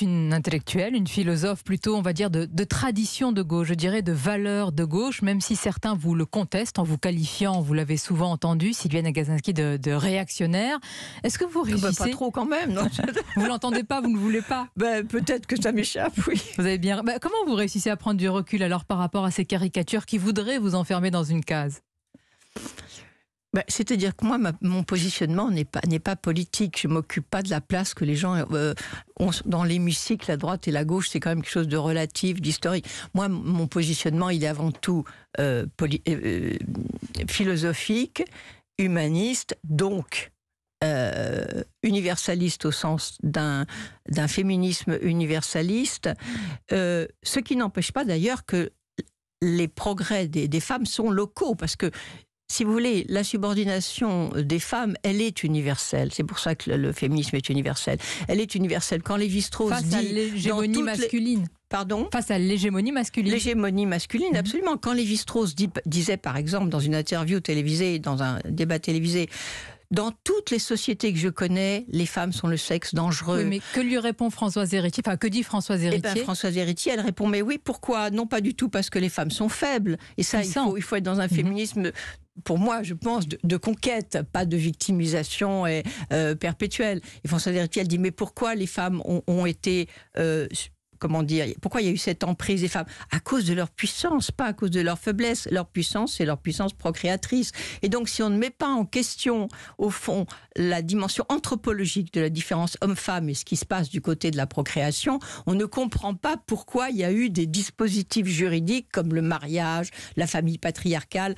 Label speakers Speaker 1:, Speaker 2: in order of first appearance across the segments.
Speaker 1: une intellectuelle, une philosophe plutôt, on va dire, de, tradition de gauche, je dirais de valeur de gauche, même si certains vous le contestent en vous qualifiant, vous l'avez souvent entendu, Sylviane Agazinski, de, réactionnaire. Est-ce que vous réussissez ah bah, Pas trop quand même, non Vous l'entendez pas, vous ne voulez pas
Speaker 2: bah, Peut-être que ça m'échappe, oui.
Speaker 1: Vous avez bien... Bah, comment vous réussissez à prendre du recul alors par rapport à ces caricatures qui voudraient vous enfermer dans une case
Speaker 2: bah, c'est-à-dire que moi, mon positionnement n'est pas, n'est pas politique. Je m'occupe pas de la place que les gens euh, ont dans l'hémicycle, la droite et la gauche. C'est quand même quelque chose de relatif, d'historique. Moi, mon positionnement, il est avant tout euh, euh, philosophique, humaniste, donc universaliste au sens d'un, d'un féminisme universaliste. ce qui n'empêche pas d'ailleurs que les progrès des, des femmes sont locaux, parce que si vous voulez, la subordination des femmes, elle est universelle. C'est pour ça que le, féminisme est universel. Elle est universelle. Quand Lévi-Strauss dit... Face à l'hégémonie masculine. Pardon Face à l'hégémonie masculine. L'hégémonie masculine, mhm. absolument. Quand Lévi-Strauss disait, par exemple, dans une interview télévisée, dans un débat télévisé, dans toutes les sociétés que je connais, les femmes sont le sexe dangereux. mais
Speaker 1: que lui répond Françoise Héritier Enfin, que dit Françoise eh ben, Héritier eh
Speaker 2: Françoise Héritier, elle répond Mais oui, pourquoi Non, pas du tout parce que les femmes sont faibles. Et ça, il il faut, être dans un mhm. féminisme pour moi, je pense, de, conquête, pas de victimisation et, euh, perpétuelle. Et François Derritiel dit, mais pourquoi les femmes ont, été... Euh, comment dire, pourquoi il y a eu cette emprise des femmes À cause de leur puissance, pas à cause de leur faiblesse. Leur puissance, c'est leur puissance procréatrice. Et donc, si on ne met pas en question, au fond, la dimension anthropologique de la différence homme-femme et ce qui se passe du côté de la procréation, on ne comprend pas pourquoi il y a eu des dispositifs juridiques comme le mariage, la famille patriarcale,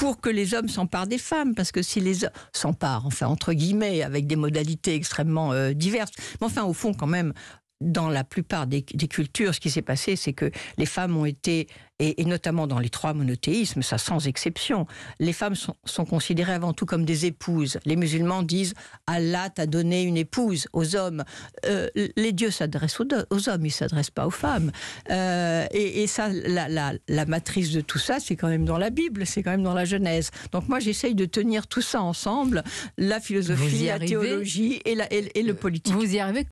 Speaker 2: pour que les hommes s'emparent des femmes, parce que si les hommes s'emparent, enfin entre guillemets, avec des modalités extrêmement euh, diverses, mais enfin au fond quand même, dans la plupart des, cultures, ce qui s'est passé, c'est que les femmes ont été, et, notamment dans les trois monothéismes, ça sans exception, les femmes sont, considérées avant tout comme des épouses. Les musulmans disent Allah t'a donné une épouse aux hommes. Euh, les dieux s'adressent aux, hommes, ils ne s'adressent pas aux femmes. Euh, et, ça, la, matrice de tout ça, c'est quand même dans la Bible, c'est quand même dans la Genèse. Donc moi, j'essaye de tenir tout ça ensemble, la philosophie, la théologie et, la, et, et le euh, politique. Vous y arrivez